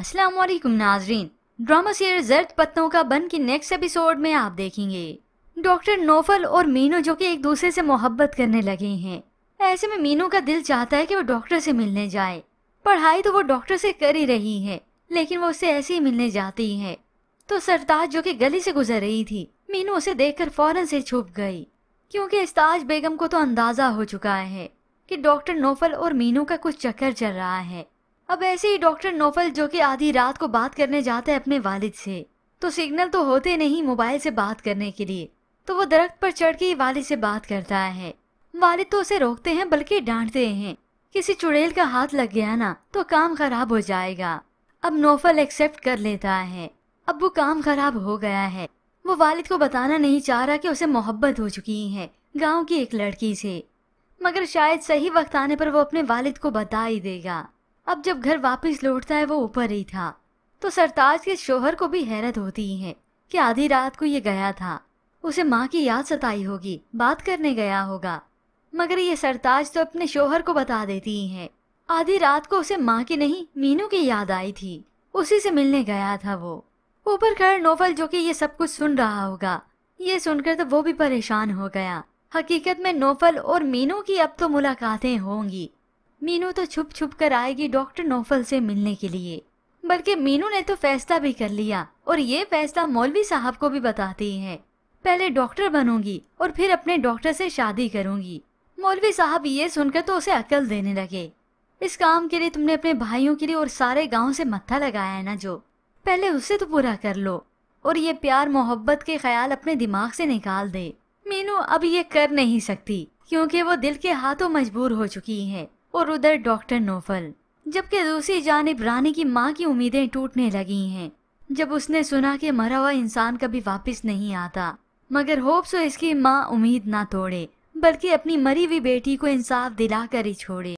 अस्सलाम वालेकुम नाजरीन ड्रामा सीरियल जर्द पत्तों का बन की नेक्स्ट एपिसोड में आप देखेंगे डॉक्टर नोफल और मीनू जो कि एक दूसरे से मोहब्बत करने लगे हैं ऐसे में मीनू का दिल चाहता है कि वो डॉक्टर से मिलने जाए पढ़ाई तो वो डॉक्टर से कर ही रही है लेकिन वो उससे ऐसे ही मिलने जाती है तो सरताज जो कि गली से गुजर रही थी मीनू उसे कर फौरन से छुप गई क्योंकि इस्ताज बेगम को तो अंदाजा हो चुका है कि डॉक्टर नोफल और मीनू का कुछ चक्कर चल रहा है अब ऐसे ही डॉक्टर नोफल जो कि आधी रात को बात करने जाते हैं अपने वालिद से तो सिग्नल तो होते नहीं मोबाइल से बात करने के लिए तो वो दरख्त पर चढ़ के वालिद से बात करता है वालिद तो उसे रोकते हैं बल्कि डांटते हैं किसी चुड़ैल का हाथ लग गया ना तो काम खराब हो जाएगा अब नोफल एक्सेप्ट कर लेता है अब वो काम खराब हो गया है वो वालिद को बताना नहीं चाह रहा कि उसे मोहब्बत हो चुकी है गांव की एक लड़की से मगर शायद सही वक्त आने पर वो अपने वालिद को बता ही देगा अब जब घर वापस लौटता है वो ऊपर ही था तो सरताज के शोहर को भी हैरत होती है कि आधी रात को ये गया था उसे माँ की याद सताई होगी बात करने गया होगा मगर ये सरताज तो अपने शोहर को बता देती है आधी रात को उसे माँ की नहीं मीनू की याद आई थी उसी से मिलने गया था वो ऊपर खड़ नोफल जो कि ये सब कुछ सुन रहा होगा ये सुनकर तो वो भी परेशान हो गया हकीकत में नोफल और मीनू की अब तो मुलाकातें होंगी मीनू तो छुप छुप कर आएगी डॉक्टर नोफल से मिलने के लिए बल्कि मीनू ने तो फैसला भी कर लिया और ये फैसला मौलवी साहब को भी बताती है पहले डॉक्टर बनूंगी और फिर अपने डॉक्टर से शादी करूंगी मौलवी साहब ये सुनकर तो उसे अकल देने लगे इस काम के लिए तुमने अपने भाइयों के लिए और सारे गाँव से मत्था लगाया है ना जो पहले उसे तो पूरा कर लो और ये प्यार मोहब्बत के ख्याल अपने दिमाग से निकाल दे मीनू अब ये कर नहीं सकती क्योंकि वो दिल के हाथों मजबूर हो चुकी है और उधर डॉक्टर नोफल जबकि दूसरी जानब रानी की माँ की उम्मीदें टूटने लगी हैं जब उसने सुना कि मरा हुआ इंसान कभी वापस नहीं आता मगर होप्स इसकी माँ उम्मीद ना तोड़े बल्कि अपनी मरी हुई बेटी को इंसाफ दिलाकर ही छोड़े